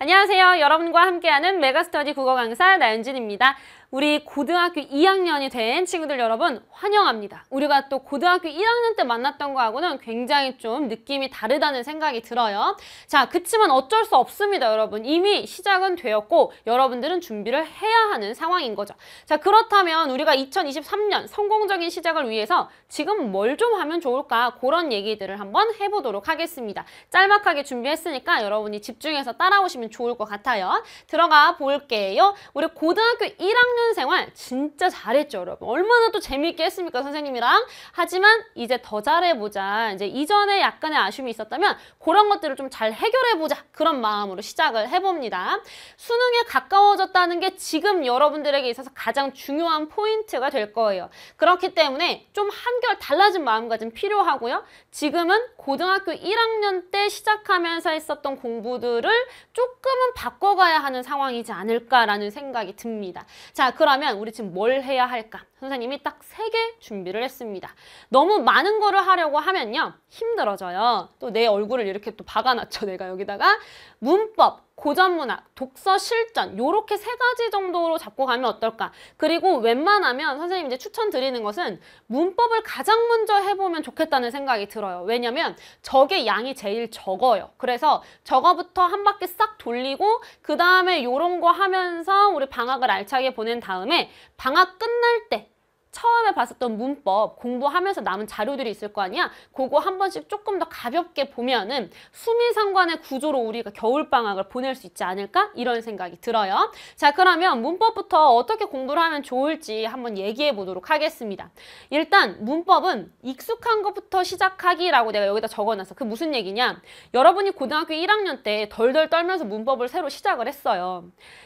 안녕하세요. 여러분과 함께하는 메가스터디 국어 강사 나윤진입니다. 우리 고등학교 2학년이 된 친구들 여러분 환영합니다. 우리가 또 고등학교 1학년 때 만났던 거하고는 굉장히 좀 느낌이 다르다는 생각이 들어요. 자, 그치만 어쩔 수 없습니다, 여러분. 이미 시작은 되었고 여러분들은 준비를 해야 하는 상황인 거죠. 자, 그렇다면 우리가 2023년 성공적인 시작을 위해서 지금 뭘 좀 하면 좋을까 그런 얘기들을 한번 해보도록 하겠습니다. 짤막하게 준비했으니까 여러분이 집중해서 따라오시면 좋을 것 같아요. 들어가 볼게요. 우리 고등학교 1학년 청년 생활 진짜 잘했죠 여러분 얼마나 또 재미있게 했습니까 선생님이랑 하지만 이제 더 잘해보자 이제 이전에 약간의 아쉬움이 있었다면 그런 것들을 좀 잘 해결해보자 그런 마음으로 시작을 해봅니다 수능에 가까워졌다는 게 지금 여러분들에게 있어서 가장 중요한 포인트가 될 거예요 그렇기 때문에 좀 한결 달라진 마음가짐 필요하고요 지금은 고등학교 1학년 때 시작하면서 했었던 공부들을 조금은 바꿔가야 하는 상황이지 않을까라는 생각이 듭니다 자 그러면 우리 지금 뭘 해야 할까? 선생님이 딱 세 개 준비를 했습니다. 너무 많은 거를 하려고 하면요. 힘들어져요. 또 내 얼굴을 이렇게 또 박아놨죠. 내가 여기다가 문법, 고전문학, 독서 실전 이렇게세 가지 정도로 잡고 가면 어떨까? 그리고 웬만하면 선생님 이제 추천드리는 것은 문법을 가장 먼저 해보면 좋겠다는 생각이 들어요. 왜냐면 하 적의 양이 제일 적어요. 그래서 저거부터 한 바퀴 싹 돌리고 그 다음에 요런 거 하면서 우리 방학을 알차게 보낸 다음에 방학 끝날 때 처음에 봤었던 문법 공부하면서 남은 자료들이 있을 거 아니야? 그거 한 번씩 조금 더 가볍게 보면은 수미상관의 구조로 우리가 겨울방학을 보낼 수 있지 않을까? 이런 생각이 들어요. 자 그러면 문법부터 어떻게 공부를 하면 좋을지 한번 얘기해 보도록 하겠습니다. 일단 문법은 익숙한 것부터 시작하기라고 내가 여기다 적어놨어. 그 무슨 얘기냐? 여러분이 고등학교 1학년 때 덜덜 떨면서 문법을 새로 시작을 했어요.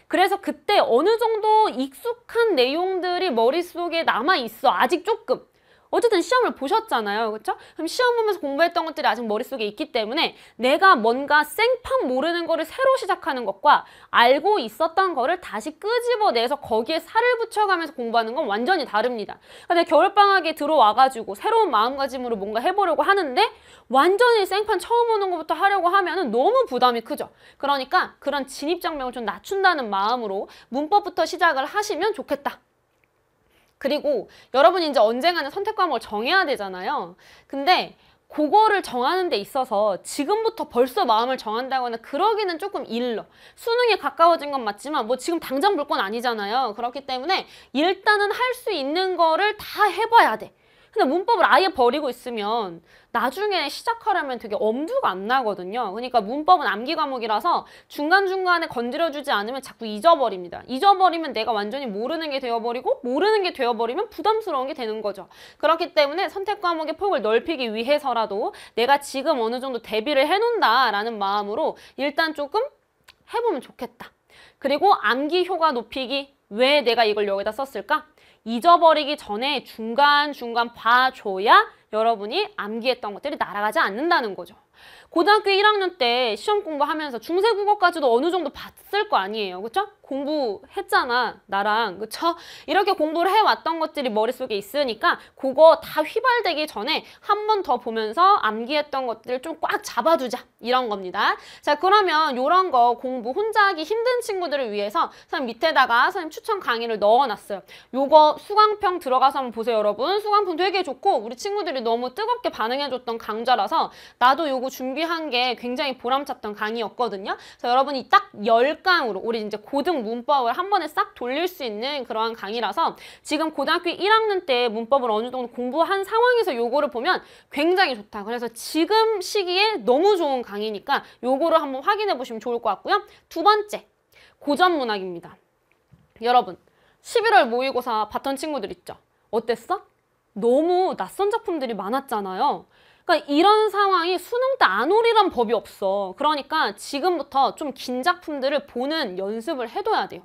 그래서 그때 어느 정도 익숙한 내용들이 머릿속에 남아 남아있어. 아직 조금. 어쨌든 시험을 보셨잖아요. 그렇죠? 그럼 시험 보면서 공부했던 것들이 아직 머릿속에 있기 때문에 내가 뭔가 생판 모르는 거를 새로 시작하는 것과 알고 있었던 거를 다시 끄집어내서 거기에 살을 붙여가면서 공부하는 건 완전히 다릅니다. 근데 그러니까 겨울방학에 들어와가지고 새로운 마음가짐으로 뭔가 해보려고 하는데 완전히 생판 처음 오는 것부터 하려고 하면 너무 부담이 크죠. 그러니까 그런 진입장벽을 좀 낮춘다는 마음으로 문법부터 시작을 하시면 좋겠다. 그리고 여러분이 이제 언젠가는 선택 과목을 정해야 되잖아요. 근데 그거를 정하는 데 있어서 지금부터 벌써 마음을 정한다거나 그러기는 조금 일러. 수능에 가까워진 건 맞지만 뭐 지금 당장 볼 건 아니잖아요. 그렇기 때문에 일단은 할 수 있는 거를 다 해봐야 돼. 근데 문법을 아예 버리고 있으면 나중에 시작하려면 되게 엄두가 안 나거든요. 그러니까 문법은 암기 과목이라서 중간중간에 건드려주지 않으면 자꾸 잊어버립니다. 잊어버리면 내가 완전히 모르는 게 되어버리고 모르는 게 되어버리면 부담스러운 게 되는 거죠. 그렇기 때문에 선택 과목의 폭을 넓히기 위해서라도 내가 지금 어느 정도 대비를 해놓는다라는 마음으로 일단 조금 해보면 좋겠다. 그리고 암기 효과 높이기 왜 내가 이걸 여기다 썼을까? 잊어버리기 전에 중간중간 봐줘야 여러분이 암기했던 것들이 날아가지 않는다는 거죠. 고등학교 1학년 때 시험 공부하면서 중세 국어까지도 어느 정도 봤을 거 아니에요. 그렇죠? 공부했잖아 나랑 그쵸? 이렇게 공부를 해왔던 것들이 머릿속에 있으니까 그거 다 휘발되기 전에 한 번 더 보면서 암기했던 것들을 좀 꽉 잡아두자 이런 겁니다 자 그러면 이런 거 공부 혼자 하기 힘든 친구들을 위해서 선생님 밑에다가 선생님 추천 강의를 넣어놨어요 요거 수강평 들어가서 한번 보세요 여러분 수강평 되게 좋고 우리 친구들이 너무 뜨겁게 반응해줬던 강좌라서 나도 요거 준비한 게 굉장히 보람찼던 강의였거든요 그래서 여러분이 딱 열강으로 우리 이제 고등 문법을 한 번에 싹 돌릴 수 있는 그러한 강의라서 지금 고등학교 1학년 때 문법을 어느 정도 공부한 상황에서 요거를 보면 굉장히 좋다. 그래서 지금 시기에 너무 좋은 강의니까 요거를 한번 확인해 보시면 좋을 것 같고요. 두 번째, 고전 문학입니다. 여러분, 11월 모의고사 봤던 친구들 있죠? 어땠어? 너무 낯선 작품들이 많았잖아요. 그러니까 이런 상황이 수능 때 안 오리란 법이 없어. 그러니까 지금부터 좀 긴 작품들을 보는 연습을 해둬야 돼요.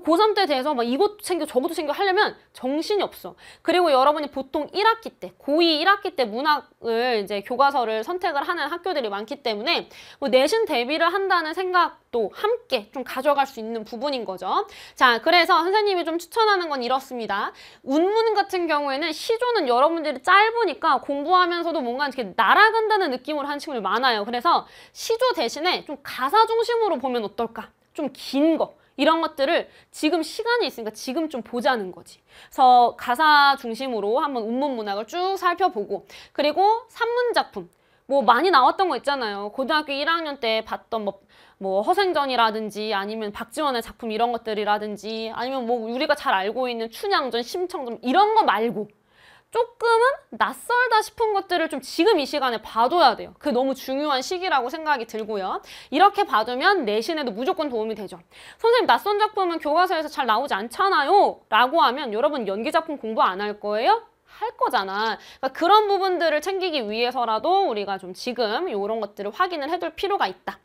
고3 때 돼서 막 이것도 챙겨 저것도 챙겨 하려면 정신이 없어. 그리고 여러분이 보통 1학기 때, 고2 1학기 때 문학을 이제 교과서를 선택을 하는 학교들이 많기 때문에 뭐 내신 대비를 한다는 생각도 함께 좀 가져갈 수 있는 부분인 거죠. 자, 그래서 선생님이 좀 추천하는 건 이렇습니다. 운문 같은 경우에는 시조는 여러분들이 짧으니까 공부하면서도 뭔가 이렇게 날아간다는 느낌을로 하는 친구들 많아요. 그래서 시조 대신에 좀 가사 중심으로 보면 어떨까? 좀 긴 거. 이런 것들을 지금 시간이 있으니까 지금 좀 보자는 거지. 그래서 가사 중심으로 한번 운문 문학을 쭉 살펴보고 그리고 산문 작품 뭐 많이 나왔던 거 있잖아요. 고등학교 1학년 때 봤던 뭐, 뭐 허생전이라든지 아니면 박지원의 작품 이런 것들이라든지 아니면 뭐 우리가 잘 알고 있는 춘향전, 심청전 이런 거 말고 조금 낯설다 싶은 것들을 좀 지금 이 시간에 봐둬야 돼요. 그 너무 중요한 시기라고 생각이 들고요. 이렇게 봐두면 내신에도 무조건 도움이 되죠. 선생님 낯선 작품은 교과서에서 잘 나오지 않잖아요. 라고 하면 여러분 연기작품 공부 안 할 거예요? 할 거잖아. 그러니까 그런 부분들을 챙기기 위해서라도 우리가 좀 지금 이런 것들을 확인을 해둘 필요가 있다.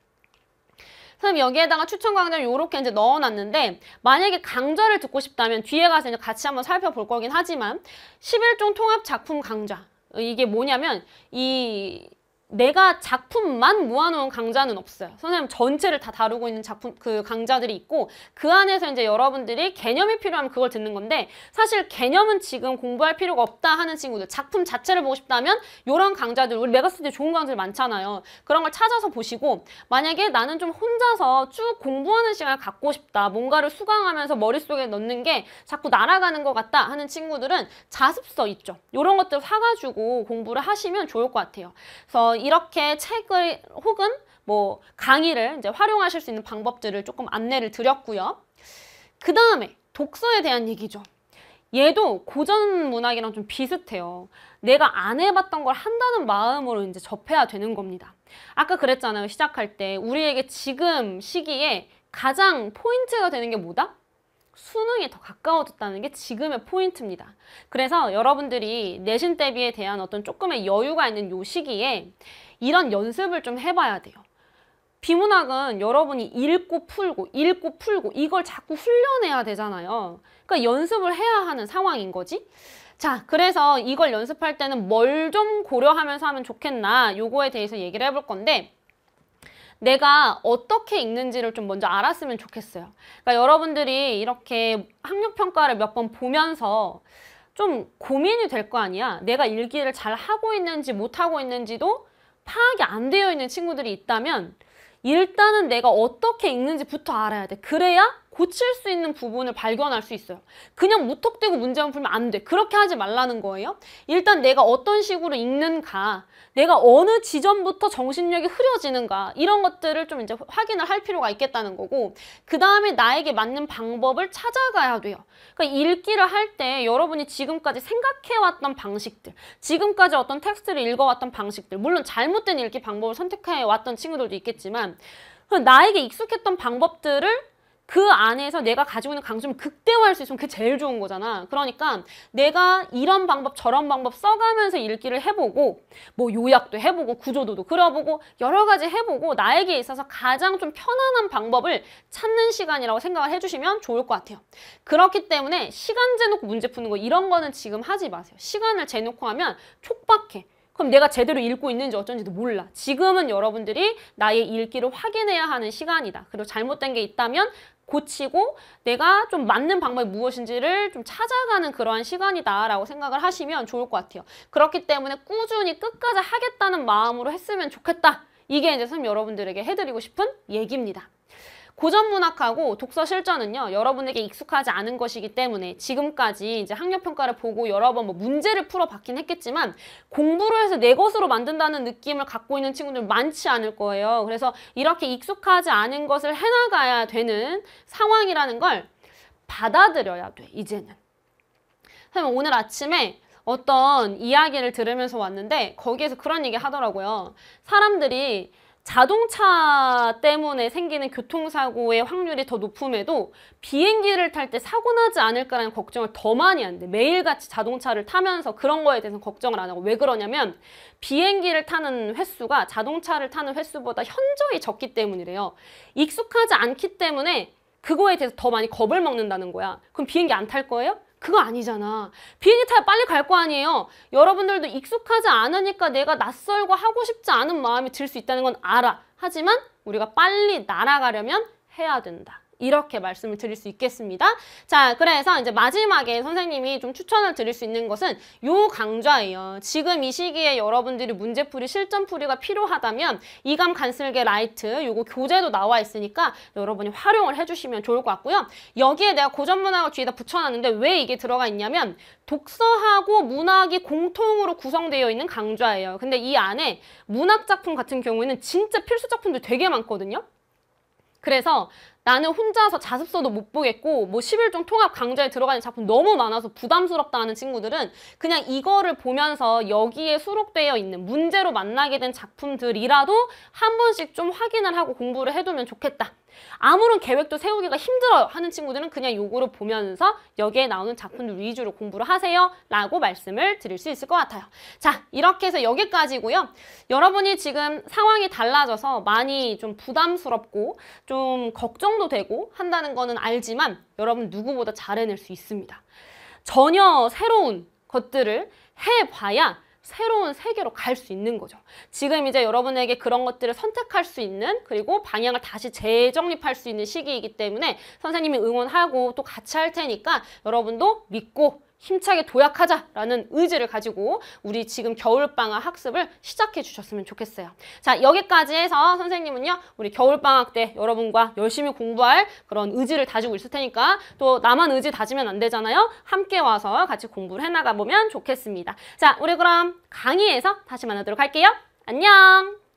선생님 여기에다가 추천 강좌를 이렇게 이제 넣어놨는데 만약에 강좌를 듣고 싶다면 뒤에 가서 이제 같이 한번 살펴볼 거긴 하지만 11종 통합 작품 강좌 이게 뭐냐면 이 내가 작품만 모아놓은 강좌는 없어요. 선생님 전체를 다 다루고 있는 작품 그 강좌들이 있고 그 안에서 이제 여러분들이 개념이 필요하면 그걸 듣는 건데 사실 개념은 지금 공부할 필요가 없다 하는 친구들 작품 자체를 보고 싶다면 이런 강좌들 우리 메가스튜디오 좋은 강좌들 많잖아요. 그런 걸 찾아서 보시고 만약에 나는 좀 혼자서 쭉 공부하는 시간을 갖고 싶다 뭔가를 수강하면서 머릿속에 넣는 게 자꾸 날아가는 것 같다 하는 친구들은 자습서 있죠. 이런 것들 사가지고 공부를 하시면 좋을 것 같아요. 그래서 이렇게 책을 혹은 뭐 강의를 이제 활용하실 수 있는 방법들을 조금 안내를 드렸고요. 그 다음에 독서에 대한 얘기죠. 얘도 고전 문학이랑 좀 비슷해요. 내가 안 해봤던 걸 한다는 마음으로 이제 접해야 되는 겁니다. 아까 그랬잖아요. 시작할 때 우리에게 지금 시기에 가장 포인트가 되는 게 뭐다? 수능에 더 가까워졌다는 게 지금의 포인트입니다. 그래서 여러분들이 내신 대비에 대한 어떤 조금의 여유가 있는 요 시기에 이런 연습을 좀 해봐야 돼요. 비문학은 여러분이 읽고 풀고 읽고 풀고 이걸 자꾸 훈련해야 되잖아요. 그러니까 연습을 해야 하는 상황인 거지. 자, 그래서 이걸 연습할 때는 뭘 좀 고려하면서 하면 좋겠나 요거에 대해서 얘기를 해볼 건데 내가 어떻게 읽는지를 좀 먼저 알았으면 좋겠어요. 그러니까 여러분들이 이렇게 학력 평가를 몇 번 보면서 좀 고민이 될 거 아니야. 내가 일기를 잘 하고 있는지 못 하고 있는지도 파악이 안 되어 있는 친구들이 있다면 일단은 내가 어떻게 읽는지부터 알아야 돼. 그래야 고칠 수 있는 부분을 발견할 수 있어요. 그냥 무턱대고 문제만 풀면 안 돼. 그렇게 하지 말라는 거예요. 일단 내가 어떤 식으로 읽는가, 내가 어느 지점부터 정신력이 흐려지는가 이런 것들을 좀 이제 확인을 할 필요가 있겠다는 거고 그 다음에 나에게 맞는 방법을 찾아가야 돼요. 그러니까 읽기를 할 때 여러분이 지금까지 생각해왔던 방식들, 지금까지 어떤 텍스트를 읽어왔던 방식들, 물론 잘못된 읽기 방법을 선택해왔던 친구들도 있겠지만 나에게 익숙했던 방법들을 그 안에서 내가 가지고 있는 강점을 극대화할 수 있으면 그게 제일 좋은 거잖아. 그러니까 내가 이런 방법 저런 방법 써가면서 읽기를 해보고 뭐 요약도 해보고 구조도도 그려보고 여러 가지 해보고 나에게 있어서 가장 좀 편안한 방법을 찾는 시간이라고 생각을 해주시면 좋을 것 같아요. 그렇기 때문에 시간 재놓고 문제 푸는 거 이런 거는 지금 하지 마세요. 시간을 재놓고 하면 촉박해. 그럼 내가 제대로 읽고 있는지 어쩐지도 몰라. 지금은 여러분들이 나의 읽기를 확인해야 하는 시간이다. 그리고 잘못된 게 있다면 고치고 내가 좀 맞는 방법이 무엇인지를 좀 찾아가는 그러한 시간이다라고 생각을 하시면 좋을 것 같아요. 그렇기 때문에 꾸준히 끝까지 하겠다는 마음으로 했으면 좋겠다. 이게 이제 선생님 여러분들에게 해드리고 싶은 얘기입니다. 고전 문학하고 독서 실전은요 여러분에게 익숙하지 않은 것이기 때문에 지금까지 이제 학력 평가를 보고 여러 번뭐 문제를 풀어봤긴 했겠지만 공부를 해서 내 것으로 만든다는 느낌을 갖고 있는 친구들 많지 않을 거예요. 그래서 이렇게 익숙하지 않은 것을 해나가야 되는 상황이라는 걸 받아들여야 돼 이제는. 그러면 오늘 아침에 어떤 이야기를 들으면서 왔는데 거기에서 그런 얘기 하더라고요. 사람들이 자동차 때문에 생기는 교통사고의 확률이 더 높음에도 비행기를 탈 때 사고 나지 않을까라는 걱정을 더 많이 한대. 매일같이 자동차를 타면서 그런 거에 대해서 걱정을 안 하고 왜 그러냐면 비행기를 타는 횟수가 자동차를 타는 횟수보다 현저히 적기 때문이래요. 익숙하지 않기 때문에 그거에 대해서 더 많이 겁을 먹는다는 거야. 그럼 비행기 안 탈 거예요? 그거 아니잖아. 비행기 타야 빨리 갈 거 아니에요. 여러분들도 익숙하지 않으니까 내가 낯설고 하고 싶지 않은 마음이 들 수 있다는 건 알아. 하지만 우리가 빨리 날아가려면 해야 된다. 이렇게 말씀을 드릴 수 있겠습니다. 자, 그래서 이제 마지막에 선생님이 좀 추천을 드릴 수 있는 것은 요 강좌예요. 지금 이 시기에 여러분들이 문제풀이, 실전풀이가 필요하다면 이감 간슬개 라이트 요거 교재도 나와 있으니까 여러분이 활용을 해주시면 좋을 것 같고요. 여기에 내가 고전 문학을 뒤에다 붙여놨는데 왜 이게 들어가 있냐면 독서하고 문학이 공통으로 구성되어 있는 강좌예요. 근데 이 안에 문학 작품 같은 경우에는 진짜 필수 작품도 되게 많거든요. 그래서 나는 혼자서 자습서도 못 보겠고 뭐 11종 통합 강좌에 들어가는 작품 너무 많아서 부담스럽다 하는 친구들은 그냥 이거를 보면서 여기에 수록되어 있는 문제로 만나게 된 작품들이라도 한 번씩 좀 확인을 하고 공부를 해두면 좋겠다. 아무런 계획도 세우기가 힘들어요 하는 친구들은 그냥 요거를 보면서 여기에 나오는 작품들 위주로 공부를 하세요 라고 말씀을 드릴 수 있을 것 같아요 자 이렇게 해서 여기까지고요 여러분이 지금 상황이 달라져서 많이 좀 부담스럽고 좀 걱정도 되고 한다는 거는 알지만 여러분 누구보다 잘해낼 수 있습니다 전혀 새로운 것들을 해봐야 새로운 세계로 갈 수 있는 거죠. 지금 이제 여러분에게 그런 것들을 선택할 수 있는 그리고 방향을 다시 재정립할 수 있는 시기이기 때문에 선생님이 응원하고 또 같이 할 테니까 여러분도 믿고 힘차게 도약하자라는 의지를 가지고 우리 지금 겨울방학 학습을 시작해 주셨으면 좋겠어요. 자, 여기까지 해서 선생님은요, 우리 겨울방학 때 여러분과 열심히 공부할 그런 의지를 다지고 있을 테니까 또 나만 의지 다지면 안 되잖아요. 함께 와서 같이 공부를 해나가 보면 좋겠습니다. 자, 우리 그럼 강의에서 다시 만나도록 할게요. 안녕!